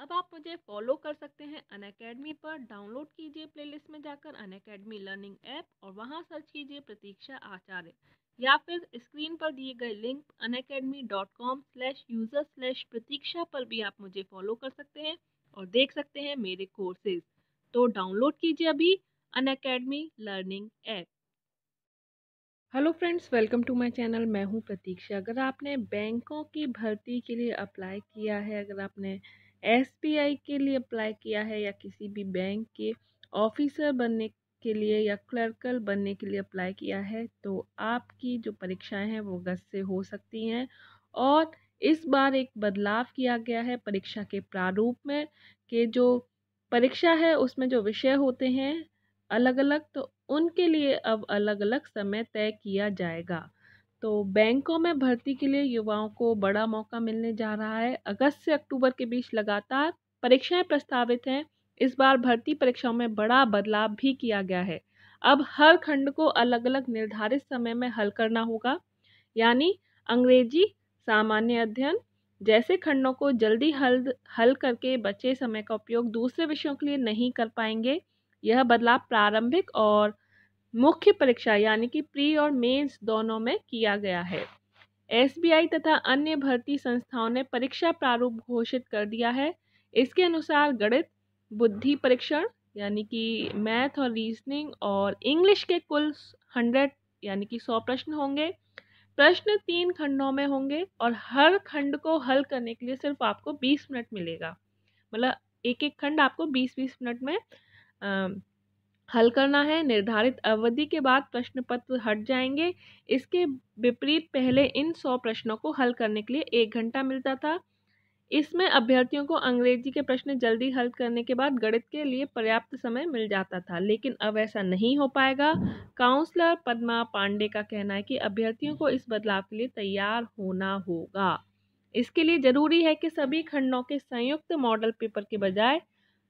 अब आप मुझे फॉलो कर सकते हैं अन अकेडमी पर डाउनलोड कीजिए प्लेलिस्ट में जाकर अन अकेडमी लर्निंग ऐप और वहाँ सर्च कीजिए प्रतीक्षा आचार्य या फिर स्क्रीन पर दिए गए link Unacademy dot com slash user slash Prateeksha पर भी आप मुझे फॉलो कर सकते हैं और देख सकते हैं मेरे कोर्सेज तो डाउनलोड कीजिए अभी Unacademy learning app hello friends welcome to my channel मैं हूं प्रतीक्षा अगर आपने बैंकों की भर्ती के लिए अप्लाई किया है अगर आपने एसबीआई के लिए अप्लाई किया है या किसी भी बैंक के ऑफिसर बनने के लिए या क्लर्कल बनने के लिए अप्लाई किया है तो आपकी जो परीक्षाएं हैं वो अगस्त से हो सकती हैं और इस बार एक बदलाव किया गया है परीक्षा के प्रारूप में कि जो परीक्षा है उसमें जो विषय होते हैं अलग अलग तो उनके लिए अब अलग अलग समय तय किया जाएगा तो बैंकों में भर्ती के लिए युवाओं को बड़ा मौका मिलने जा रहा है अगस्त से अक्टूबर के बीच लगातार परीक्षाएं प्रस्तावित हैं इस बार भर्ती परीक्षाओं में बड़ा बदलाव भी किया गया है अब हर खंड को अलग अलग निर्धारित समय में हल करना होगा यानी अंग्रेजी सामान्य अध्ययन जैसे खंडों को जल्दी हल हल करके बचे समय का उपयोग दूसरे विषयों के लिए नहीं कर पाएंगे यह बदलाव प्रारंभिक और मुख्य परीक्षा यानी कि प्री और मेंस दोनों में किया गया है एसबीआई तथा अन्य भर्ती संस्थाओं ने परीक्षा प्रारूप घोषित कर दिया है इसके अनुसार गणित बुद्धि परीक्षण यानी कि मैथ और रीजनिंग और इंग्लिश के कुल हंड्रेड यानी कि सौ प्रश्न होंगे प्रश्न तीन खंडों में होंगे और हर खंड को हल करने के लिए सिर्फ आपको बीस मिनट मिलेगा मतलब एक एक खंड आपको बीस बीस मिनट में हल करना है निर्धारित अवधि के बाद प्रश्न पत्र हट जाएंगे इसके विपरीत पहले इन सौ प्रश्नों को हल करने के लिए एक घंटा मिलता था इसमें अभ्यर्थियों को अंग्रेजी के प्रश्न जल्दी हल करने के बाद गणित के लिए पर्याप्त समय मिल जाता था लेकिन अब ऐसा नहीं हो पाएगा काउंसलर पद्मा पांडे का कहना है कि अभ्यर्थियों को इस बदलाव के लिए तैयार होना होगा इसके लिए जरूरी है कि सभी खंडों के संयुक्त मॉडल पेपर के बजाय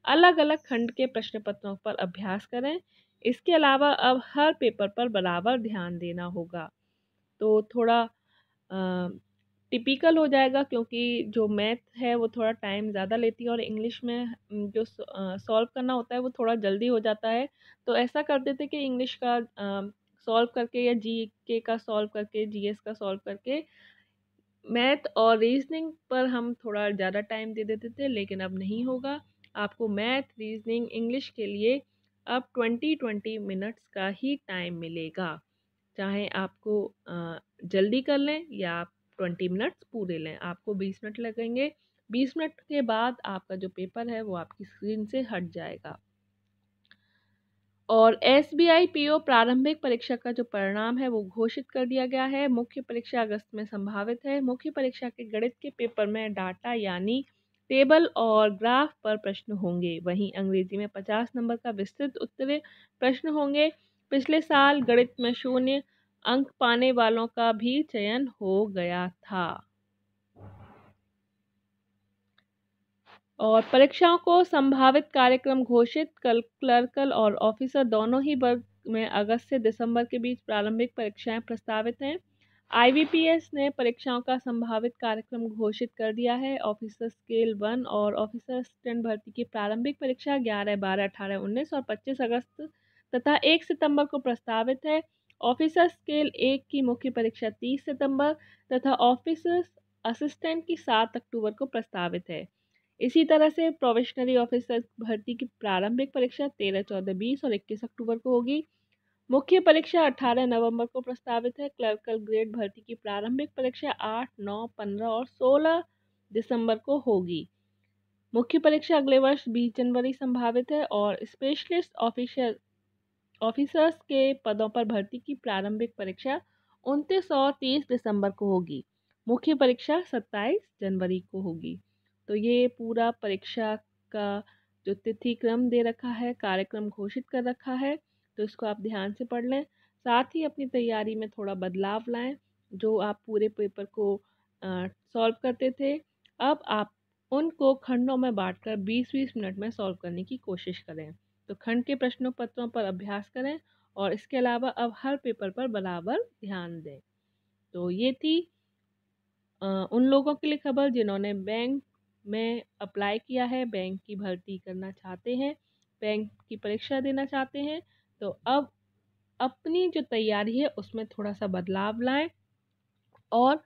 अलग अलग खंड के प्रश्न पत्रों पर अभ्यास करें इसके अलावा अब हर पेपर पर बराबर ध्यान देना होगा तो थोड़ा टिपिकल हो जाएगा क्योंकि जो मैथ है वो थोड़ा टाइम ज़्यादा लेती है और इंग्लिश में जो सॉल्व करना होता है वो थोड़ा जल्दी हो जाता है तो ऐसा कर देते कि इंग्लिश का सॉल्व करके या जी के का सॉल्व करके जीएस का सॉल्व करके मैथ और रीजनिंग पर हम थोड़ा ज़्यादा टाइम दे देते थे लेकिन अब नहीं होगा आपको मैथ रीजनिंग इंग्लिश के लिए अब ट्वेंटी ट्वेंटी मिनट्स का ही टाइम मिलेगा चाहे आपको जल्दी कर लें या आप ट्वेंटी मिनट्स पूरे लें आपको बीस मिनट लगेंगे बीस मिनट के बाद आपका जो पेपर है वो आपकी स्क्रीन से हट जाएगा और S B I P O प्रारंभिक परीक्षा का जो परिणाम है वो घोषित कर दिया गया है मुख्य परीक्षा अगस्त में संभावित है मुख्य परीक्षा के गणित के पेपर में डाटा यानी टेबल और ग्राफ पर प्रश्न होंगे वहीं अंग्रेजी में पचास नंबर का विस्तृत उत्तर प्रश्न होंगे पिछले साल गणित में शून्य अंक पाने वालों का भी चयन हो गया था और परीक्षाओं को संभावित कार्यक्रम घोषित कल क्लर्कल और ऑफिसर दोनों ही वर्ग में अगस्त से दिसंबर के बीच प्रारंभिक परीक्षाएं प्रस्तावित हैं आईवीपीएस ने परीक्षाओं का संभावित कार्यक्रम घोषित कर दिया है ऑफिसर स्केल वन और ऑफिसर असिस्टेंट भर्ती की प्रारंभिक परीक्षा ग्यारह बारह अठारह उन्नीस और पच्चीस अगस्त तथा एक सितंबर को प्रस्तावित है ऑफिसर स्केल एक की मुख्य परीक्षा तीस सितंबर तथा ऑफिसर असिस्टेंट की सात अक्टूबर को प्रस्तावित है इसी तरह से प्रोवेशनरी ऑफिसर भर्ती की प्रारंभिक परीक्षा तेरह चौदह बीस और इक्कीस अक्टूबर को होगी मुख्य परीक्षा 18 नवंबर को प्रस्तावित है क्लर्कल ग्रेड भर्ती की प्रारंभिक परीक्षा 8, 9, 15 और 16 दिसंबर को होगी मुख्य परीक्षा अगले वर्ष 20 जनवरी संभावित है और स्पेशलिस्ट ऑफिसर ऑफिसर्स के पदों पर भर्ती की प्रारंभिक परीक्षा उनतीस और तीस दिसंबर को होगी मुख्य परीक्षा सत्ताईस जनवरी को होगी तो ये पूरा परीक्षा का जो तिथि क्रम दे रखा है कार्यक्रम घोषित कर रखा है तो इसको आप ध्यान से पढ़ लें साथ ही अपनी तैयारी में थोड़ा बदलाव लाएं जो आप पूरे पेपर को सॉल्व करते थे अब आप उनको खंडों में बांटकर 20-20 मिनट में सॉल्व करने की कोशिश करें तो खंड के प्रश्नों पत्रों पर अभ्यास करें और इसके अलावा अब हर पेपर पर बराबर ध्यान दें तो ये थी उन लोगों के लिए खबर जिन्होंने बैंक में अप्लाई किया है बैंक की भर्ती करना चाहते हैं बैंक की परीक्षा देना चाहते हैं तो अब अपनी जो तैयारी है उसमें थोड़ा सा बदलाव लाएं और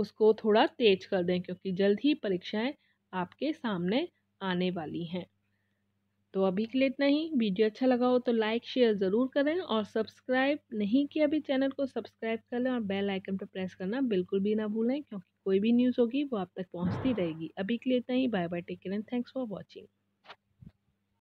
उसको थोड़ा तेज कर दें क्योंकि जल्द ही परीक्षाएं आपके सामने आने वाली हैं तो अभी के लिए इतना ही वीडियो अच्छा लगा हो तो लाइक शेयर ज़रूर करें और सब्सक्राइब नहीं किया अभी चैनल को सब्सक्राइब कर लें और बेल आइकन पर प्रेस करना बिल्कुल भी ना भूलें क्योंकि कोई भी न्यूज़ होगी वो आप तक पहुंचती रहेगी अभी के लिए इतना ही bye bye take care and thanks for watching